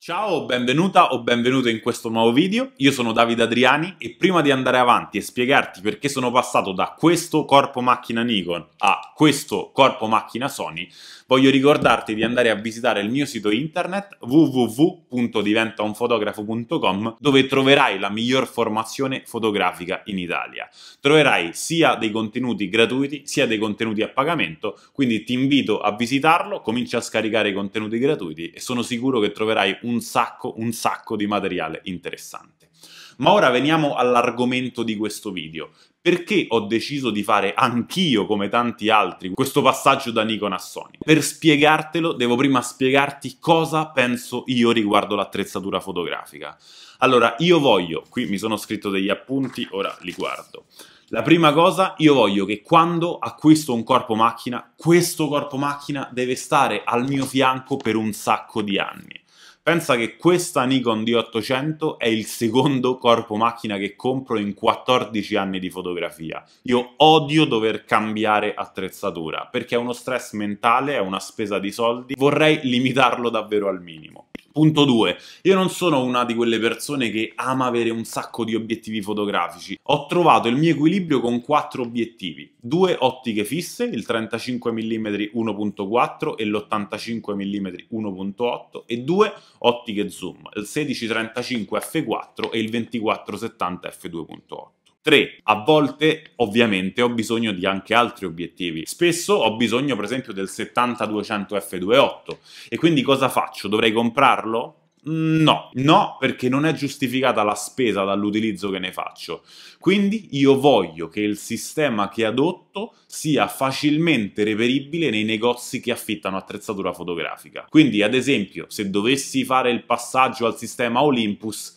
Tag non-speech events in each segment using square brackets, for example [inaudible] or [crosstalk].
Ciao, benvenuta o benvenuto in questo nuovo video, io sono Davide Adriani e prima di andare avanti e spiegarti perché sono passato da questo corpo macchina Nikon a questo corpo macchina Sony, voglio ricordarti di andare a visitare il mio sito internet www.diventaunfotografo.com dove troverai la miglior formazione fotografica in Italia. Troverai sia dei contenuti gratuiti sia dei contenuti a pagamento, quindi ti invito a visitarlo, comincia a scaricare i contenuti gratuiti e sono sicuro che troverai un un sacco, un sacco di materiale interessante. Ma ora veniamo all'argomento di questo video. Perché ho deciso di fare anch'io, come tanti altri, questo passaggio da Nikon a Sony? Per spiegartelo devo prima spiegarti cosa penso io riguardo l'attrezzatura fotografica. Allora, io voglio, qui mi sono scritto degli appunti, ora li guardo. La prima cosa, io voglio che quando acquisto un corpo macchina, questo corpo macchina deve stare al mio fianco per un sacco di anni. Pensa che questa Nikon D800 è il secondo corpo macchina che compro in 14 anni di fotografia. Io odio dover cambiare attrezzatura perché è uno stress mentale, è una spesa di soldi, vorrei limitarlo davvero al minimo. Punto 2. Io non sono una di quelle persone che ama avere un sacco di obiettivi fotografici. Ho trovato il mio equilibrio con quattro obiettivi. Due ottiche fisse, il 35 mm 1.4 e l'85 mm 1.8 e due ottiche zoom, il 1635 f4 e il 2470 f2.8. Tre, a volte ovviamente ho bisogno di anche altri obiettivi. Spesso ho bisogno per esempio del 70-200 F28 e quindi cosa faccio? Dovrei comprarlo? Mm, no, no, perché non è giustificata la spesa dall'utilizzo che ne faccio. Quindi io voglio che il sistema che adotto sia facilmente reperibile nei negozi che affittano attrezzatura fotografica. Quindi, ad esempio, se dovessi fare il passaggio al sistema Olympus,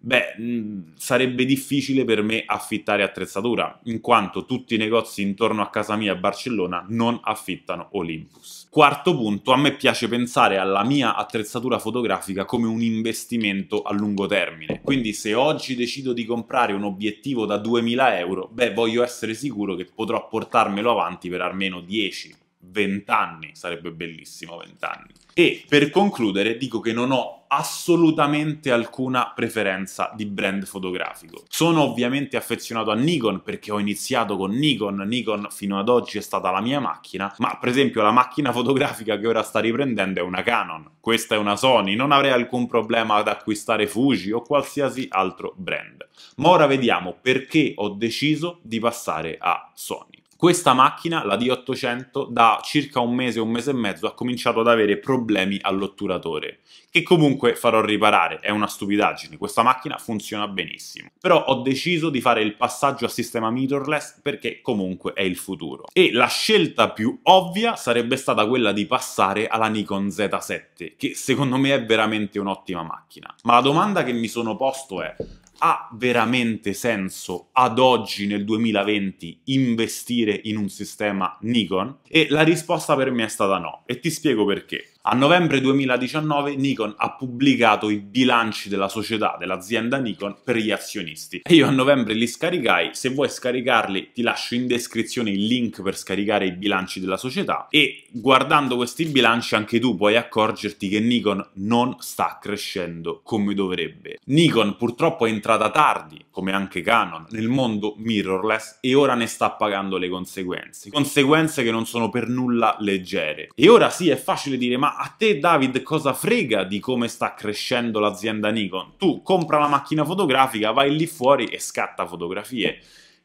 Beh, mm, sarebbe difficile per me affittare attrezzatura, in quanto tutti i negozi intorno a casa mia a Barcellona non affittano Olympus. Quarto punto, a me piace pensare alla mia attrezzatura fotografica come un investimento a lungo termine. Quindi se oggi decido di comprare un obiettivo da 2000 euro, beh, voglio essere sicuro che potrò portarmelo avanti per almeno 10 vent'anni, sarebbe bellissimo vent'anni. E per concludere dico che non ho assolutamente alcuna preferenza di brand fotografico. Sono ovviamente affezionato a Nikon perché ho iniziato con Nikon, Nikon fino ad oggi è stata la mia macchina, ma per esempio la macchina fotografica che ora sta riprendendo è una Canon, questa è una Sony, non avrei alcun problema ad acquistare Fuji o qualsiasi altro brand. Ma ora vediamo perché ho deciso di passare a Sony. Questa macchina, la D800, da circa un mese, un mese e mezzo ha cominciato ad avere problemi all'otturatore, che comunque farò riparare, è una stupidaggine, questa macchina funziona benissimo. Però ho deciso di fare il passaggio a sistema mirrorless perché comunque è il futuro. E la scelta più ovvia sarebbe stata quella di passare alla Nikon Z7, che secondo me è veramente un'ottima macchina. Ma la domanda che mi sono posto è, ha veramente senso ad oggi nel 2020 investire in un sistema Nikon? E la risposta per me è stata no, e ti spiego perché. A novembre 2019 Nikon ha pubblicato i bilanci della società, dell'azienda Nikon, per gli azionisti. E io a novembre li scaricai, se vuoi scaricarli ti lascio in descrizione il link per scaricare i bilanci della società e guardando questi bilanci anche tu puoi accorgerti che Nikon non sta crescendo come dovrebbe. Nikon purtroppo è entrata tardi, come anche Canon, nel mondo mirrorless e ora ne sta pagando le conseguenze. Conseguenze che non sono per nulla leggere. E ora sì è facile dire ma a te David cosa frega di come sta crescendo l'azienda Nikon? Tu compra la macchina fotografica, vai lì fuori e scatta fotografie.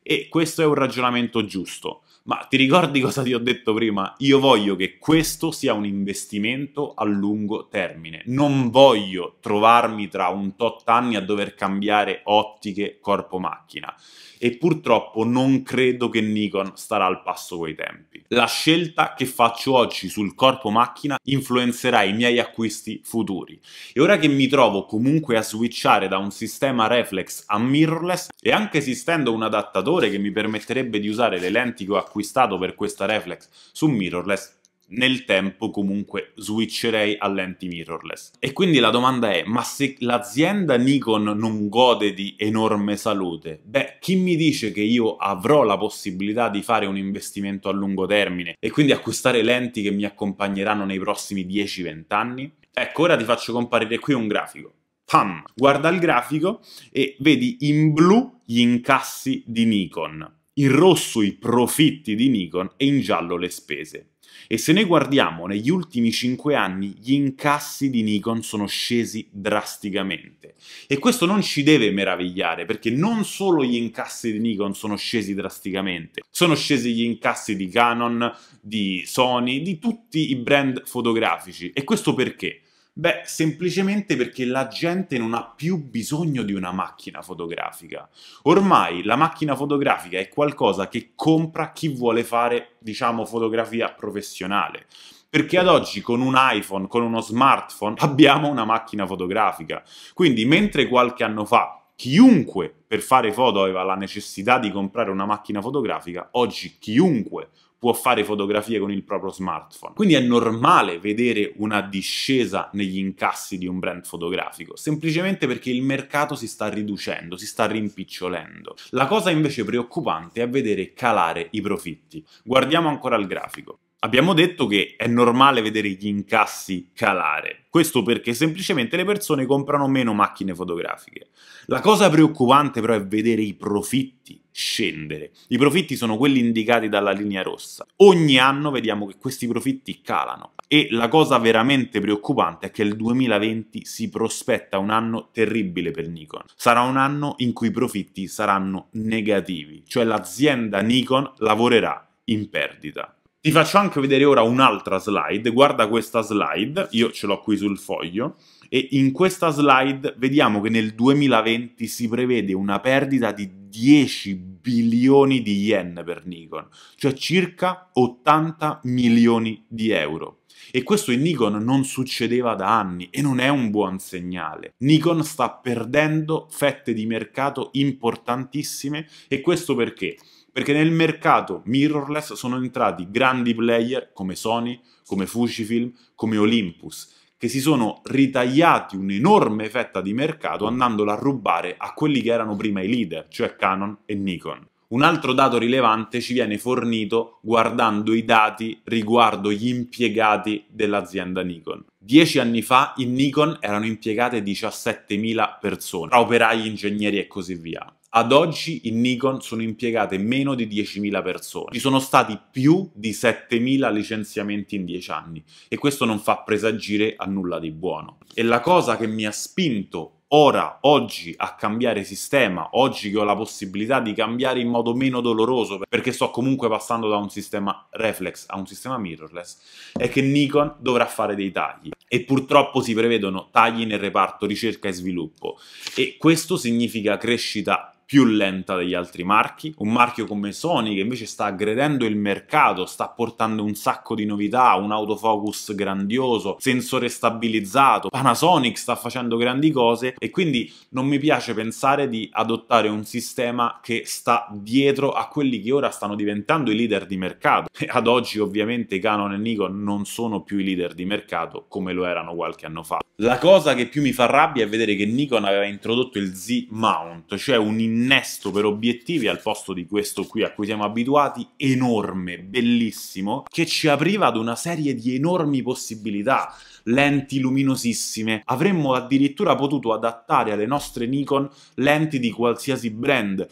E questo è un ragionamento giusto. Ma ti ricordi cosa ti ho detto prima? Io voglio che questo sia un investimento a lungo termine. Non voglio trovarmi tra un tot anni a dover cambiare ottiche corpo-macchina. E purtroppo non credo che Nikon starà al passo coi tempi. La scelta che faccio oggi sul corpo-macchina influenzerà i miei acquisti futuri. E ora che mi trovo comunque a switchare da un sistema reflex a mirrorless e anche esistendo un adattatore motore che mi permetterebbe di usare le lenti che ho acquistato per questa reflex su mirrorless nel tempo comunque switcherei a lenti mirrorless. E quindi la domanda è, ma se l'azienda Nikon non gode di enorme salute, beh, chi mi dice che io avrò la possibilità di fare un investimento a lungo termine e quindi acquistare lenti che mi accompagneranno nei prossimi 10-20 anni? Ecco, ora ti faccio comparire qui un grafico pam, guarda il grafico e vedi in blu gli incassi di Nikon, in rosso i profitti di Nikon e in giallo le spese. E se noi guardiamo negli ultimi 5 anni, gli incassi di Nikon sono scesi drasticamente. E questo non ci deve meravigliare, perché non solo gli incassi di Nikon sono scesi drasticamente, sono scesi gli incassi di Canon, di Sony, di tutti i brand fotografici. E questo perché? Beh, semplicemente perché la gente non ha più bisogno di una macchina fotografica. Ormai la macchina fotografica è qualcosa che compra chi vuole fare, diciamo, fotografia professionale. Perché ad oggi con un iPhone, con uno smartphone, [laughs] abbiamo una macchina fotografica. Quindi, mentre qualche anno fa chiunque per fare foto aveva la necessità di comprare una macchina fotografica, oggi chiunque può fare fotografie con il proprio smartphone. Quindi è normale vedere una discesa negli incassi di un brand fotografico, semplicemente perché il mercato si sta riducendo, si sta rimpicciolendo. La cosa invece preoccupante è vedere calare i profitti. Guardiamo ancora il grafico. Abbiamo detto che è normale vedere gli incassi calare, questo perché semplicemente le persone comprano meno macchine fotografiche. La cosa preoccupante però è vedere i profitti scendere. I profitti sono quelli indicati dalla linea rossa. Ogni anno vediamo che questi profitti calano e la cosa veramente preoccupante è che il 2020 si prospetta un anno terribile per Nikon. Sarà un anno in cui i profitti saranno negativi, cioè l'azienda Nikon lavorerà in perdita. Ti faccio anche vedere ora un'altra slide, guarda questa slide, io ce l'ho qui sul foglio, e in questa slide vediamo che nel 2020 si prevede una perdita di 10 bilioni di yen per Nikon, cioè circa 80 milioni di euro. E questo in Nikon non succedeva da anni e non è un buon segnale. Nikon sta perdendo fette di mercato importantissime e questo perché? Perché nel mercato mirrorless sono entrati grandi player come Sony, come Fujifilm, come Olympus, che si sono ritagliati un'enorme fetta di mercato andandola a rubare a quelli che erano prima i leader, cioè Canon e Nikon. Un altro dato rilevante ci viene fornito guardando i dati riguardo gli impiegati dell'azienda Nikon. Dieci anni fa in Nikon erano impiegate 17.000 persone, tra operai, ingegneri e così via. Ad oggi in Nikon sono impiegate meno di 10.000 persone. Ci sono stati più di 7.000 licenziamenti in 10 anni e questo non fa presagire a nulla di buono. E la cosa che mi ha spinto ora, oggi, a cambiare sistema, oggi che ho la possibilità di cambiare in modo meno doloroso, perché sto comunque passando da un sistema reflex a un sistema mirrorless, è che Nikon dovrà fare dei tagli. E purtroppo si prevedono tagli nel reparto ricerca e sviluppo. E questo significa crescita più lenta degli altri marchi, un marchio come Sony che invece sta aggredendo il mercato, sta portando un sacco di novità, un autofocus grandioso, sensore stabilizzato, Panasonic sta facendo grandi cose e quindi non mi piace pensare di adottare un sistema che sta dietro a quelli che ora stanno diventando i leader di mercato. E [laughs] ad oggi ovviamente Canon e Nikon non sono più i leader di mercato come lo erano qualche anno fa. La cosa che più mi fa rabbia è vedere che Nikon aveva introdotto il Z-mount, cioè un innesto per obiettivi al posto di questo qui a cui siamo abituati, enorme, bellissimo, che ci apriva ad una serie di enormi possibilità lenti luminosissime. Avremmo addirittura potuto adattare alle nostre Nikon lenti di qualsiasi brand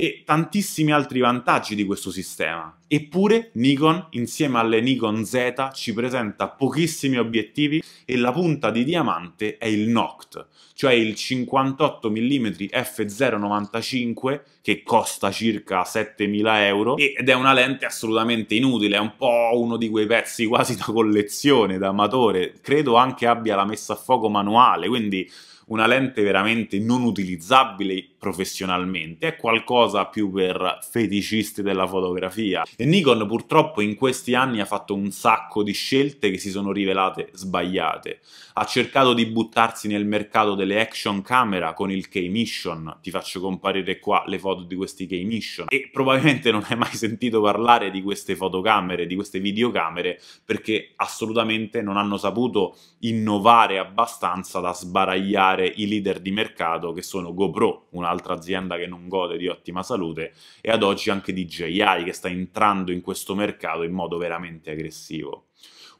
e tantissimi altri vantaggi di questo sistema. Eppure Nikon, insieme alle Nikon Z, ci presenta pochissimi obiettivi e la punta di diamante è il NOCT, cioè il 58 mm f0.95 che costa circa 7000 euro ed è una lente assolutamente inutile, è un po' uno di quei pezzi quasi da collezione, da amatore. Credo credo anche abbia la messa a fuoco manuale, quindi una lente veramente non utilizzabile professionalmente, è qualcosa più per feticisti della fotografia. E Nikon purtroppo in questi anni ha fatto un sacco di scelte che si sono rivelate sbagliate. Ha cercato di buttarsi nel mercato delle action camera con il K-Mission, ti faccio comparire qua le foto di questi K-Mission, e probabilmente non hai mai sentito parlare di queste fotocamere, di queste videocamere, perché assolutamente non hanno saputo innovare abbastanza da sbaragliare i leader di mercato che sono GoPro, una un'altra azienda che non gode di ottima salute e ad oggi anche DJI che sta entrando in questo mercato in modo veramente aggressivo.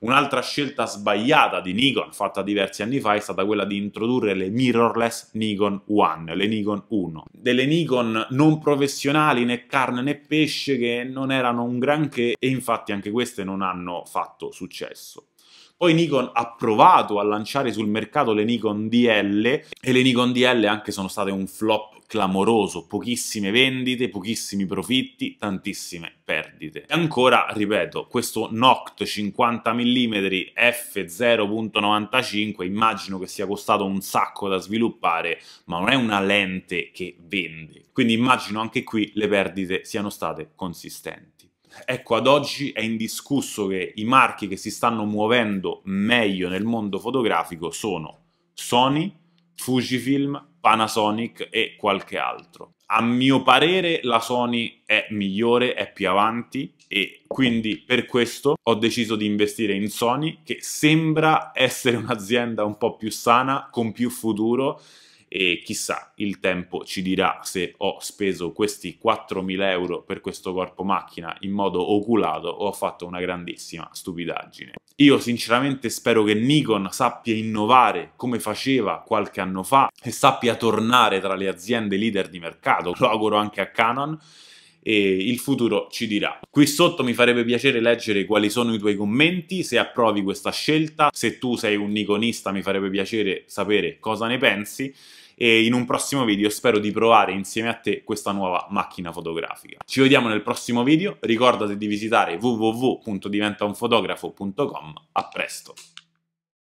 Un'altra scelta sbagliata di Nikon, fatta diversi anni fa, è stata quella di introdurre le mirrorless Nikon One, le Nikon 1. Delle Nikon non professionali, né carne né pesce, che non erano un granché e infatti anche queste non hanno fatto successo. Poi Nikon ha provato a lanciare sul mercato le Nikon DL e le Nikon DL anche sono state un flop clamoroso, pochissime vendite, pochissimi profitti, tantissime perdite. E ancora, ripeto, questo Noct 50 mm f0.95 immagino che sia costato un sacco da sviluppare, ma non è una lente che vende. Quindi immagino anche qui le perdite siano state consistenti. Ecco, ad oggi è indiscusso che i marchi che si stanno muovendo meglio nel mondo fotografico sono Sony, Fujifilm, Panasonic e qualche altro. A mio parere la Sony è migliore, è più avanti e quindi per questo ho deciso di investire in Sony che sembra essere [laughs] un'azienda un po' più sana, con più futuro e chissà, il tempo ci dirà se ho speso questi 4.000 euro per questo corpo macchina in modo oculato o ho fatto una grandissima stupidaggine. Io sinceramente spero che Nikon sappia innovare come faceva qualche anno fa e sappia tornare tra le aziende leader di mercato, lo auguro anche a Canon, e il futuro ci dirà. Qui sotto mi farebbe piacere leggere quali sono i tuoi commenti, se approvi questa scelta, se tu sei un iconista mi farebbe piacere sapere cosa ne pensi e in un prossimo video spero di provare insieme a te questa nuova macchina fotografica. Ci vediamo nel prossimo video, ricordati di visitare www.diventaunfotografo.com, a presto!